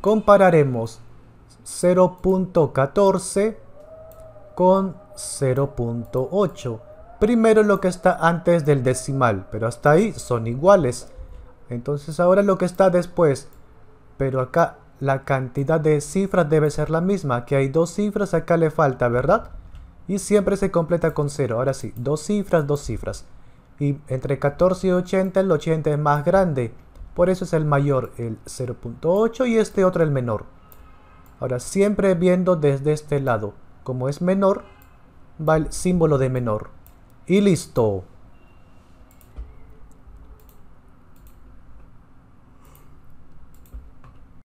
compararemos 0.14 con 0.8. Primero lo que está antes del decimal, pero hasta ahí son iguales. Entonces ahora lo que está después, pero acá la cantidad de cifras debe ser la misma. Que hay dos cifras, acá le falta, ¿verdad? Y siempre se completa con 0. Ahora sí, dos cifras, dos cifras. Y entre 14 y 80, el 80 es más grande. Por eso es el mayor, el 0.8 y este otro el menor. Ahora, siempre viendo desde este lado. Como es menor, va el símbolo de menor. Y listo.